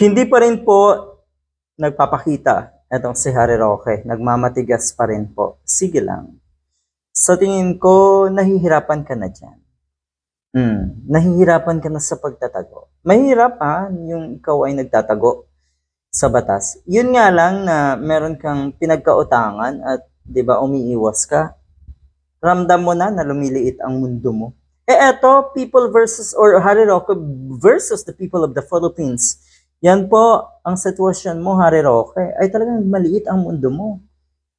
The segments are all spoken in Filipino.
Hindi pa rin po nagpapakita itong si Harry Roque. Nagmamatigas pa rin po. Sige lang. Sa tingin ko, nahihirapan ka na dyan. Hmm. nahihirapan ka na sa pagtatago. Mahirap ha, yung ikaw ay nagtatago sa batas. Yun nga lang na meron kang pinagkautangan at 'di ba umiiwas ka. Ramdam mo na na lumiliit ang mundo mo. Eh eto, people versus or Harry Roque versus the people of the Philippines. Yan po, ang sitwasyon mo, Hari Roque, ay talagang maliit ang mundo mo.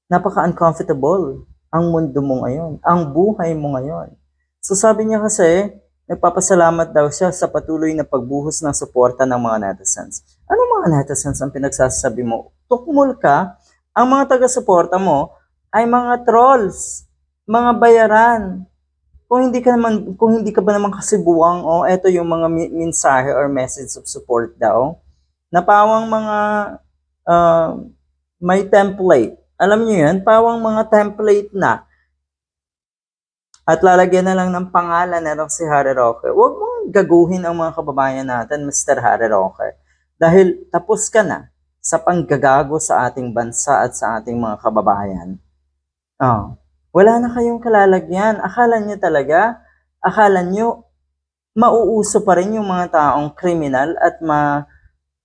Napaka-uncomfortable ang mundo mo ngayon, ang buhay mo ngayon. So sabi niya kasi, nagpapasalamat daw siya sa patuloy na pagbuhos ng suporta ng mga netizens. Ano mga netizens ang pinagsasabi mo? Tukmul ka, ang mga taga-suporta mo ay mga trolls, mga bayaran. Kung hindi ka naman kung hindi ka ba naman kasi buwang, oh, ito yung mga mensahe or message of support daw na pawang mga uh, may template. Alam niyo yan, pawang mga template na. At lalagyan na lang ng pangalan na si Harry Roque. Huwag mong gaguhin ang mga kababayan natin, Mr. Harry Rocker. Dahil tapos ka na sa panggagago sa ating bansa at sa ating mga kababayan. Oh, wala na kayong kalalagyan. Akala niyo talaga, akala niyo mauuso pa rin yung mga taong kriminal at ma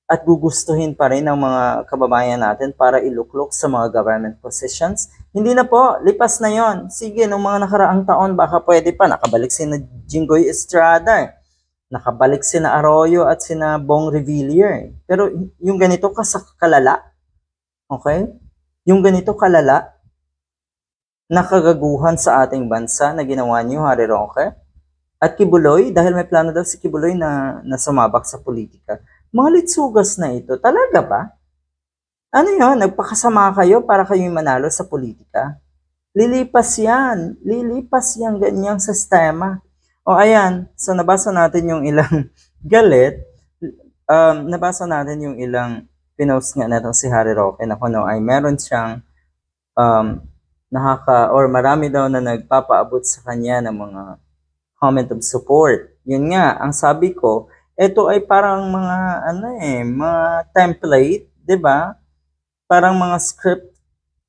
at gugustuhin pa rin ng mga kababayan natin para iluklok sa mga government positions. Hindi na po, lipas na yon. Sige, nung mga nakaraang taon, baka pwede pa. Nakabalik si na Jingoy Estrada, nakabalik si na Arroyo at si na Bong Revillier. Pero yung ganito kasakalala, okay? Yung ganito kalala, nakagaguhan sa ating bansa na ginawa niyo, Hari Roque, at Kibuloy, dahil may plano daw si Kibuloy na, na sumabak sa politika. Mga litsugas na ito, talaga ba? Ano yon? Nagpakasama kayo para kayo'y manalo sa politika? Lilipas yan. Lilipas yan ganyang sistema. O ayan, so nabasa natin yung ilang galit. Um, nabasa natin yung ilang pinost nga natin si Harry Roque na kuno ano ay meron siyang um, nakaka or marami daw na nagpapaabot sa kanya ng mga comment of support. Yun nga, ang sabi ko, ito ay parang mga ano eh, mga template, 'di ba? Parang mga script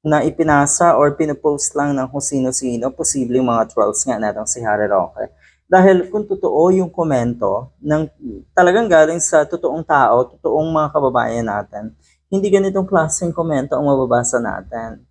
na ipinasa or pinupost lang ng kung sino-sino, posibleng mga trolls nga natong si Harry Roque. Dahil kung totoo yung komento ng talagang galing sa totoong tao, totoong mga kababayan natin, hindi ganitong klaseng komento ang mababasa natin.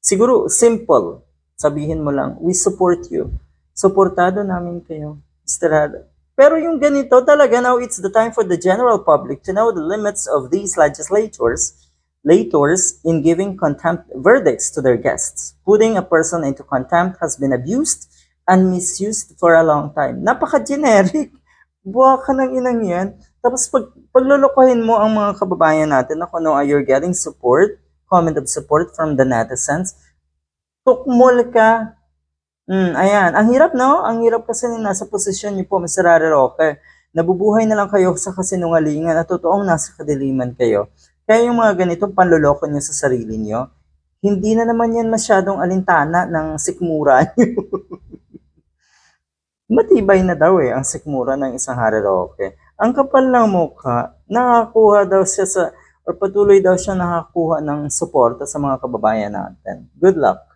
Siguro simple, sabihin mo lang, we support you. Suportado namin kayo. Estrada. Pero yung ganito talaga, now it's the time for the general public to know the limits of these legislators lators in giving contempt verdicts to their guests. Putting a person into contempt has been abused and misused for a long time. Napaka-generic. Buha ka ng inang yan. Tapos pag, paglulukuhin mo ang mga kababayan natin na kuno you're getting support, comment of support from the netizens, tukmol ka, Mm, ayan. Ang hirap, no? Ang hirap kasi na nasa posisyon niyo po, Mr. Rare Roque. Nabubuhay na lang kayo sa kasinungalingan at totoong nasa kadiliman kayo. Kaya yung mga ganitong panloloko niyo sa sarili niyo, hindi na naman yan masyadong alintana ng sikmura niyo. Matibay na daw eh ang sikmura ng isang Hare Roque. Ang kapal ng mukha, nakakuha daw siya sa, or patuloy daw siya nakakuha ng suporta sa mga kababayan natin. Good luck!